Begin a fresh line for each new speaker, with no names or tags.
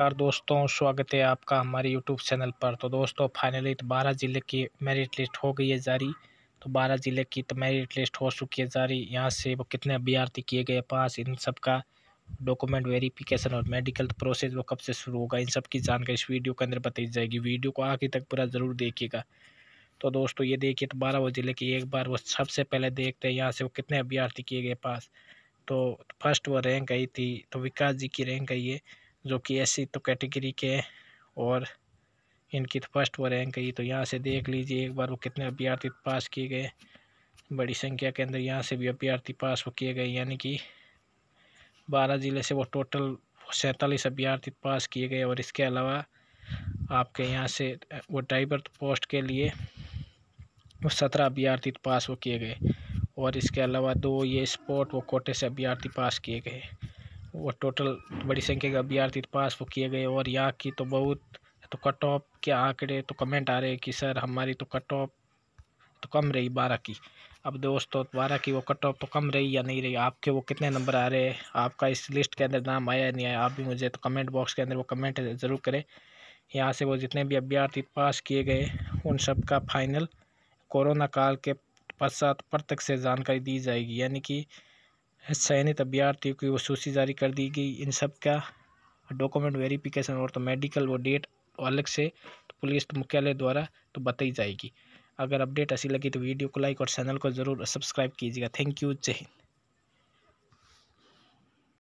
नमस्कार दोस्तों स्वागत है आपका हमारे यूट्यूब चैनल पर तो दोस्तों फाइनली तो बारह ज़िले की मेरिट लिस्ट हो गई है जारी तो बारह ज़िले की तो मेरिट लिस्ट हो चुकी है जारी यहाँ से वो कितने अभ्यर्थी किए गए पास इन सब का डॉक्यूमेंट वेरिफिकेशन और मेडिकल प्रोसेस वो कब से शुरू होगा इन सब की जानकारी इस वीडियो के अंदर बताई जाएगी वीडियो को आखिर तक पूरा ज़रूर देखिएगा तो दोस्तों ये देखिए तो बारह वो ज़िले की एक बार वो सबसे पहले देखते हैं यहाँ से वो कितने अभ्यर्थी किए गए पास तो फर्स्ट वो रैंक आई थी तो विकास जी की रैंक आई है जो कि एस तो कैटेगरी के और इनकी तो फर्स्ट वो रैंक गई तो यहाँ से देख लीजिए एक बार वो कितने अभ्यर्थी पास किए गए बड़ी संख्या के अंदर यहाँ से भी अभ्यर्थी पास वो किए गए यानी कि बारह ज़िले से वो टोटल सैंतालीस अभ्यर्थी पास किए गए और इसके अलावा आपके यहाँ से वो ड्राइवर पोस्ट के लिए वो सत्रह अभ्यर्थी पास वो किए गए और इसके अलावा दो ये स्पोर्ट वो कोटे से अभ्यर्थी पास किए गए वो टोटल बड़ी संख्या के अभ्यर्थी तो पास वो किए गए और यहाँ की तो बहुत तो कट ऑफ के आंकड़े तो कमेंट आ रहे हैं कि सर हमारी तो कट ऑफ तो कम रही बारह की अब दोस्तों बारह की वो कट ऑफ तो कम रही या नहीं रही आपके वो कितने नंबर आ रहे हैं आपका इस लिस्ट के अंदर नाम आया नहीं आया आप भी मुझे तो कमेंट बॉक्स के अंदर वो कमेंट ज़रूर करें यहाँ से वो जितने भी अभ्यर्थी पास किए गए उन सब का फाइनल कोरोना काल के पश्चात प्रत्यक्ष से जानकारी दी जाएगी यानी कि चयनित अभ्यार्थियों की वो सूची जारी कर दी गई इन सब का डॉक्यूमेंट वेरिफिकेशन और तो मेडिकल वो डेट अलग से तो पुलिस तो मुख्यालय द्वारा तो बताई जाएगी अगर अपडेट ऐसी लगी तो वीडियो को लाइक और चैनल को ज़रूर सब्सक्राइब कीजिएगा थैंक यू जय हिंद